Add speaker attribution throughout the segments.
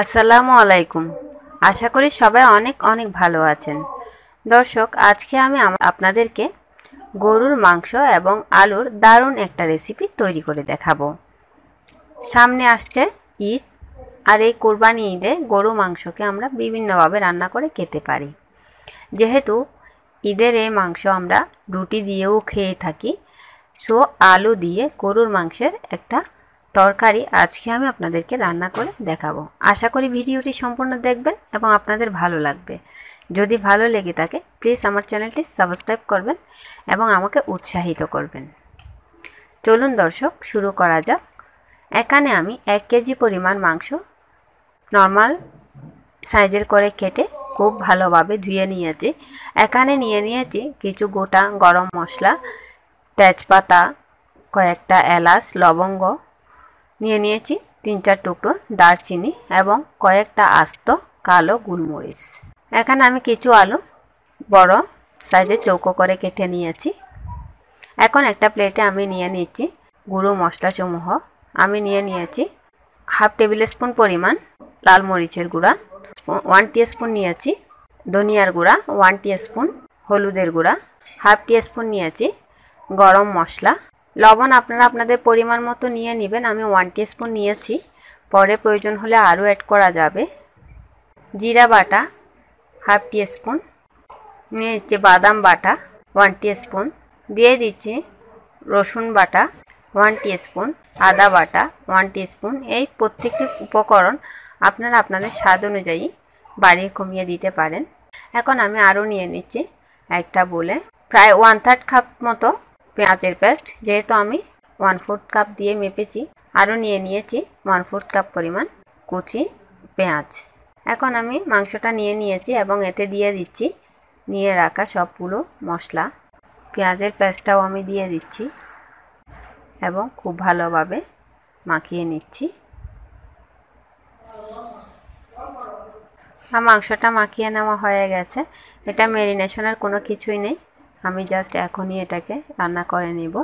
Speaker 1: আসসালামু আলাইকুম আশা করি সবাই অনেক অনেক ভালো আছেন দর্শক আজকে আমি আপনাদেরকে গরুর মাংস এবং আলুর দারুণ একটা রেসিপি তৈরি করে দেখাবো সামনে আসছে ঈদ আর এই কোরবানি ঈদে গরু মাংসকে আমরা বিভিন্নভাবে রান্না করে খেতে পারি যেহেতু ঈদের এই মাংস আমরা রুটি দিয়েও খেয়ে থাকি সো আলু দিয়ে গরুর মাংসের একটা তরকারি আজকে আমি আপনাদেরকে রান্না করে দেখাবো আশা করি ভিডিওটি সম্পূর্ণ দেখবেন এবং আপনাদের ভালো লাগবে যদি ভালো লেগে থাকে প্লিজ আমার চ্যানেলটি সাবস্ক্রাইব করবেন এবং আমাকে উৎসাহিত করবেন চলুন দর্শক শুরু করা যাক এখানে আমি এক কেজি পরিমাণ মাংস নর্মাল সাইজের করে কেটে খুব ভালোভাবে ধুয়ে নিয়েছি এখানে নিয়ে নিয়েছি কিছু গোটা গরম মশলা তেজপাতা কয়েকটা এলাচ লবঙ্গ নিয়ে নিয়েছি তিন চার টুকরো দারচিনি এবং কয়েকটা আস্ত কালো গুলমরিচ এখানে আমি কিছু আলু বড় সাইজে চৌকো করে কেটে নিয়েছি এখন একটা প্লেটে আমি নিয়ে নিচ্ছি গুঁড়ো মশলাসমূহ আমি নিয়ে নিয়েছি হাফ টেবিল স্পুন পরিমাণ লাল মরিচের গুঁড়া ওয়ান স্পুন নিয়েছি ধনিয়ার গুঁড়া ওয়ান স্পুন হলুদের গুঁড়া হাফ স্পুন নিয়েছি গরম মশলা লবণ আপনারা আপনাদের পরিমাণ মতো নিয়ে নেবেন আমি ওয়ান স্পুন নিয়েছি পরে প্রয়োজন হলে আরও অ্যাড করা যাবে জিরা বাটা হাফ স্পুন নিয়ে নিচ্ছে বাদাম বাটা ওয়ান স্পুন দিয়ে দিচ্ছি রসুন বাটা ওয়ান স্পুন আদা বাটা ওয়ান স্পুন এই প্রত্যেকটি উপকরণ আপনারা আপনাদের স্বাদ অনুযায়ী বাড়িয়ে কমিয়ে দিতে পারেন এখন আমি আরও নিয়ে নিচ্ছি একটা বলে প্রায় ওয়ান থার্ড কাপ মতো পেঁয়াজের পেস্ট যেহেতু আমি ওয়ান ফোর্থ কাপ দিয়ে মেপেছি আরও নিয়ে নিয়েছি ওয়ান ফোর্থ কাপ পরিমাণ কুচি পেঁয়াজ এখন আমি মাংসটা নিয়ে নিয়েছি এবং এতে দিয়ে দিচ্ছি নিয়ে রাখা সবগুলো মশলা পেঁয়াজের পেস্টটাও আমি দিয়ে দিচ্ছি এবং খুব ভালোভাবে মাখিয়ে নিচ্ছি আর মাংসটা মাখিয়ে নেওয়া হয়ে গেছে এটা মেরিনেশনের কোনো কিছুই নেই আমি জাস্ট এখনই এটাকে রান্না করে নেব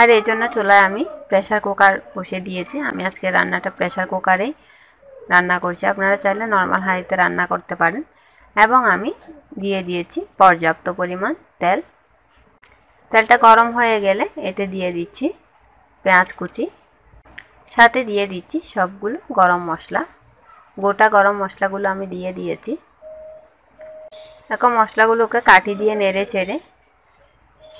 Speaker 1: আর এই জন্য চুলায় আমি প্রেশার কুকার বসে দিয়েছি আমি আজকে রান্নাটা প্রেশার কুকারেই রান্না করছি আপনারা চাইলে নর্মাল হাঁড়িতে রান্না করতে পারেন এবং আমি দিয়ে দিয়েছি পর্যাপ্ত পরিমাণ তেল তেলটা গরম হয়ে গেলে এতে দিয়ে দিচ্ছি পেঁয়াজ কুচি সাথে দিয়ে দিচ্ছি সবগুলো গরম মশলা গোটা গরম মশলাগুলো আমি দিয়ে দিয়েছি এখন মশলাগুলোকে কাঠি দিয়ে নেড়ে চেড়ে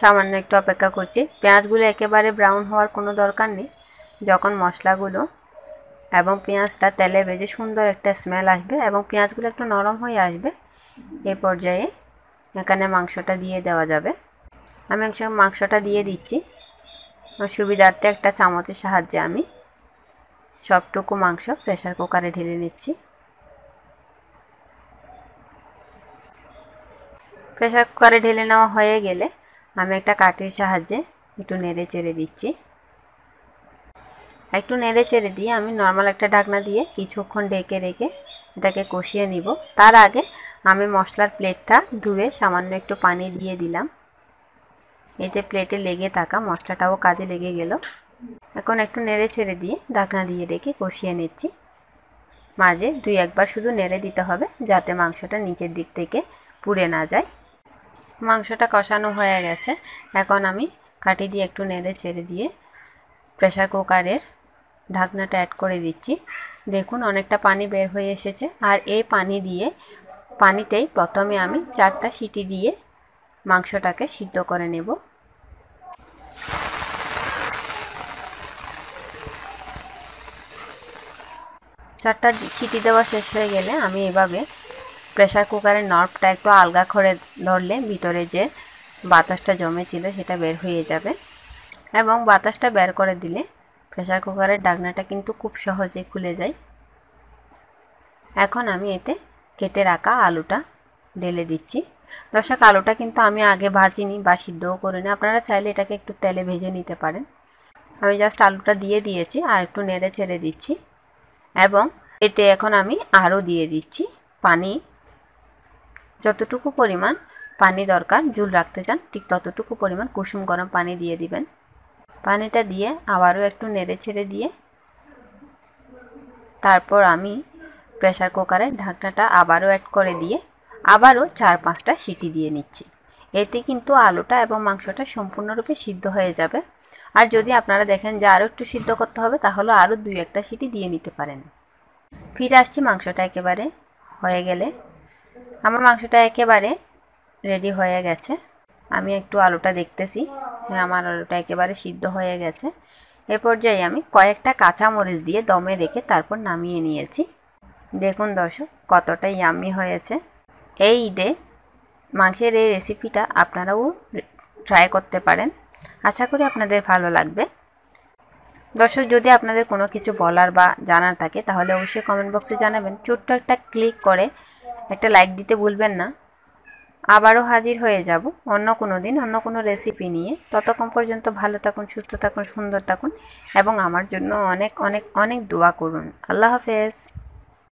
Speaker 1: সামান্য একটু অপেক্ষা করছি পেঁয়াজগুলো একেবারে ব্রাউন হওয়ার কোনো দরকার নেই যখন মশলাগুলো এবং পেঁয়াজটা তেলে ভেজে সুন্দর একটা স্মেল আসবে এবং পেঁয়াজগুলো একটু নরম হয়ে আসবে এই পর্যায়ে এখানে মাংসটা দিয়ে দেওয়া যাবে আমি একসঙ্গে মাংসটা দিয়ে দিচ্ছি সুবিধার্থে একটা চামচের সাহায্যে আমি সবটুকু মাংস প্রেশার কুকারে ঢেলে নিচ্ছি প্রেশার কুকারে ঢেলে নেওয়া হয়ে গেলে আমি একটা কাঠির সাহায্যে একটু নেড়ে চেড়ে দিচ্ছি একটু নেড়ে চেড়ে দিয়ে আমি নর্মাল একটা ঢাকনা দিয়ে কিছুক্ষণ ডেকে রেখে এটাকে কষিয়ে নিব তার আগে আমি মশলার প্লেটটা ধুয়ে সামান্য একটু পানি দিয়ে দিলাম এতে প্লেটে লেগে থাকা মশলাটাও কাজে লেগে গেল এখন একটু নেড়ে ছেড়ে দিয়ে ঢাকনা দিয়ে রেখে কষিয়ে নিচ্ছি মাঝে দুই একবার শুধু নেড়ে দিতে হবে যাতে মাংসটা নিচের দিক থেকে পুড়ে না যায় মাংসটা কষানো হয়ে গেছে এখন আমি কাটি দিয়ে একটু নেড়ে ছেড়ে দিয়ে প্রেশার কুকারের ঢাকনাটা অ্যাড করে দিচ্ছি দেখুন অনেকটা পানি বের হয়ে এসেছে আর এই পানি দিয়ে পানিতেই প্রথমে আমি চারটা সিটি দিয়ে মাংসটাকে সিদ্ধ করে নেব চারটা সিটি দেওয়া শেষ হয়ে গেলে আমি এভাবে প্রেশার কুকারের নর্ভটা একটু আলগা করে ধরলে ভিতরে যে বাতাসটা জমেছিল সেটা বের হয়ে যাবে এবং বাতাসটা বের করে দিলে প্রেশার কুকারের ডাকনাটা কিন্তু খুব সহজে খুলে যায় এখন আমি এতে কেটে রাখা আলুটা ঢেলে দিচ্ছি দর্শক আলুটা কিন্তু আমি আগে ভাজিনি বা সিদ্ধও করিনি আপনারা চাইলে এটাকে একটু তেলে ভেজে নিতে পারেন আমি জাস্ট আলুটা দিয়ে দিয়েছি আর একটু নেড়ে ছেড়ে দিচ্ছি এবং এতে এখন আমি আরও দিয়ে দিচ্ছি পানি যতটুকু পরিমাণ পানি দরকার জুল রাখতে চান ঠিক ততটুকু পরিমাণ কুসুম গরম পানি দিয়ে দিবেন পানিটা দিয়ে আবারও একটু নেড়ে ছেড়ে দিয়ে তারপর আমি প্রেশার কুকারের ঢাকনাটা আবারও অ্যাড করে দিয়ে আবারও চার পাঁচটা সিটি দিয়ে নিচ্ছি এতে কিন্তু আলুটা এবং মাংসটা সম্পূর্ণরূপে সিদ্ধ হয়ে যাবে আর যদি আপনারা দেখেন যে আরও একটু সিদ্ধ করতে হবে তাহলে আরও দুই একটা সিটি দিয়ে নিতে পারেন ফিরে আসছি মাংসটা একেবারে হয়ে গেলে আমার মাংসটা একেবারে রেডি হয়ে গেছে আমি একটু আলুটা দেখতেছি হ্যাঁ আমার আলুটা একেবারে সিদ্ধ হয়ে গেছে এ পর্যায়ে আমি কয়েকটা কাঁচামরিচ দিয়ে দমে রেখে তারপর নামিয়ে নিয়েছি দেখুন দর্শক কতটা ইয়াম্মি হয়েছে এই ঈদে মাংসের এই রেসিপিটা আপনারাও ট্রাই করতে পারেন আশা করি আপনাদের ভালো লাগবে দর্শক যদি আপনাদের কোনো কিছু বলার বা জানার থাকে তাহলে অবশ্যই কমেন্ট বক্সে জানাবেন ছোট্ট একটা ক্লিক করে একটা লাইক দিতে ভুলবেন না আবারও হাজির হয়ে যাব অন্য কোনো দিন অন্য কোনো রেসিপি নিয়ে ততক্ষণ পর্যন্ত ভালো থাকুন সুস্থ থাকুন সুন্দর থাকুন এবং আমার জন্য অনেক অনেক অনেক দোয়া করুন আল্লাহ হাফেজ